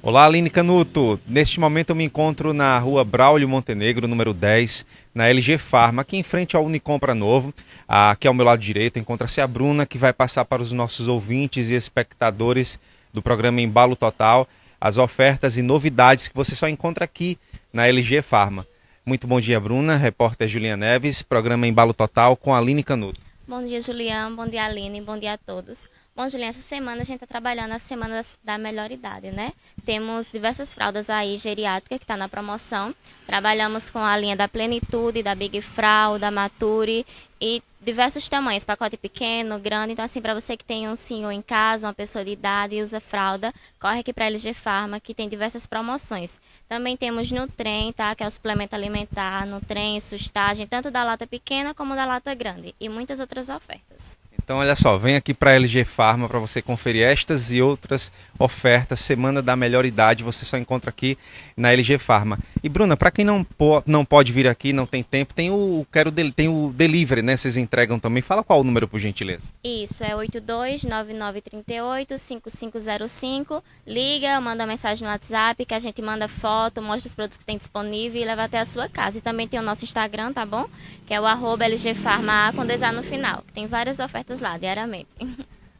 Olá, Aline Canuto. Neste momento eu me encontro na rua Braulio Montenegro, número 10, na LG Farma, aqui em frente ao Unicompra Novo. Aqui ao meu lado direito encontra-se a Bruna, que vai passar para os nossos ouvintes e espectadores do programa Embalo Total as ofertas e novidades que você só encontra aqui na LG Farma. Muito bom dia, Bruna. Repórter Juliana Neves, programa Embalo Total com Aline Canuto. Bom dia, Julian. Bom dia, Aline. Bom dia a todos. Bom, Juliana, essa semana a gente está trabalhando a Semana da Melhor Idade, né? Temos diversas fraldas aí geriátrica que está na promoção. Trabalhamos com a linha da Plenitude, da Big fralda, da Mature e diversos tamanhos, pacote pequeno, grande. Então, assim, para você que tem um senhor em casa, uma pessoa de idade e usa fralda, corre aqui para a LG Farma, que tem diversas promoções. Também temos no trem, tá? Que é o suplemento alimentar, no trem, sustagem, tanto da lata pequena como da lata grande. E muitas outras ofertas. Então, olha só, vem aqui para a LG Farma para você conferir estas e outras ofertas. Semana da Melhor Idade você só encontra aqui na LG Farma. E, Bruna, para quem não, po não pode vir aqui, não tem tempo, tem o, quero tem o delivery, né? Vocês entregam também. Fala qual o número, por gentileza. Isso, é 82-9938-5505. Liga, manda mensagem no WhatsApp que a gente manda foto, mostra os produtos que tem disponível e leva até a sua casa. E também tem o nosso Instagram, tá bom? Que é o arroba LG Farma com dois A no final. Tem várias ofertas estamos lá diariamente.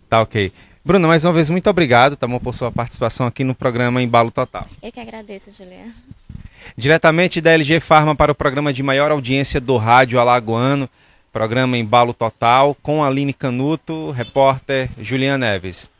Tá ok. Bruna, mais uma vez, muito obrigado, tá bom, por sua participação aqui no programa Embalo Total. Eu que agradeço, Juliana. Diretamente da LG Farma para o programa de maior audiência do rádio alagoano, programa Embalo Total, com Aline Canuto, repórter Juliana Neves.